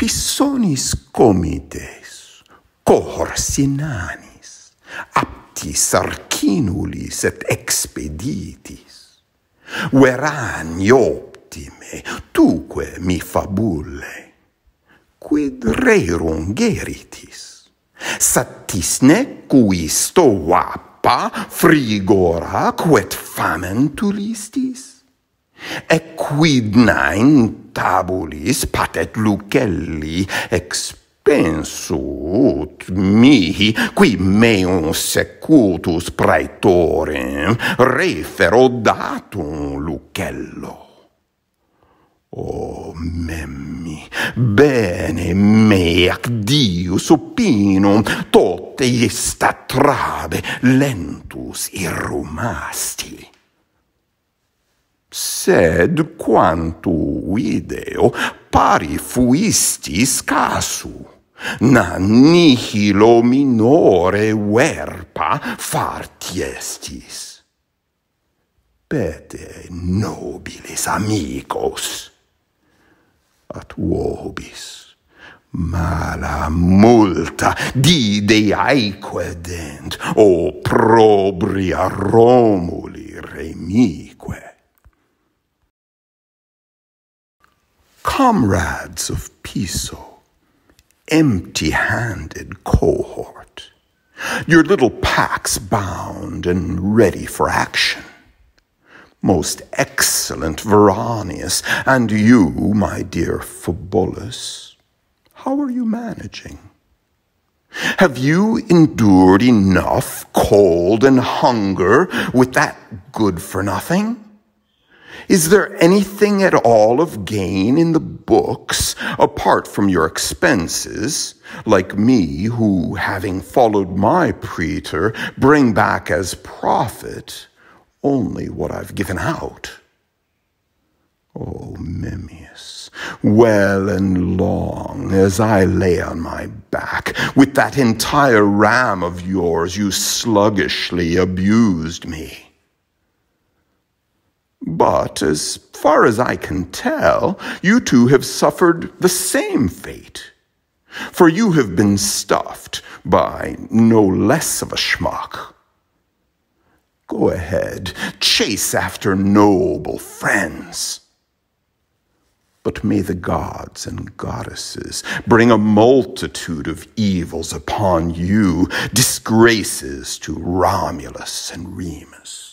Pisonis comites, cohor sinanis, aptis arcinulis et expeditis, verani optime, tuque mi fabulle, quid rerum geritis? Satisne cui sto vappa frigora quet famen tulistis? quid nine tabulis patet lucelli expensut mihi qui meum secutus praetorem refero datum lucello o memmi bene me ac diu supino tot est trabe lentus irrumasti sed quantu video pari fuisti scasu na nihilo minore werpa fartiestis pete nobiles amicos at vobis mala multa di dei o probria romuli remi comrades of Piso, empty handed cohort, your little packs bound and ready for action. Most excellent Veranius, and you, my dear Phobolus, how are you managing? Have you endured enough cold and hunger with that good for nothing? Is there anything at all of gain in the books apart from your expenses? Like me, who, having followed my praetor, bring back as profit only what I've given out. Oh, Memmius, well and long as I lay on my back with that entire ram of yours you sluggishly abused me. But as far as I can tell, you two have suffered the same fate. For you have been stuffed by no less of a schmuck. Go ahead, chase after noble friends. But may the gods and goddesses bring a multitude of evils upon you, disgraces to Romulus and Remus.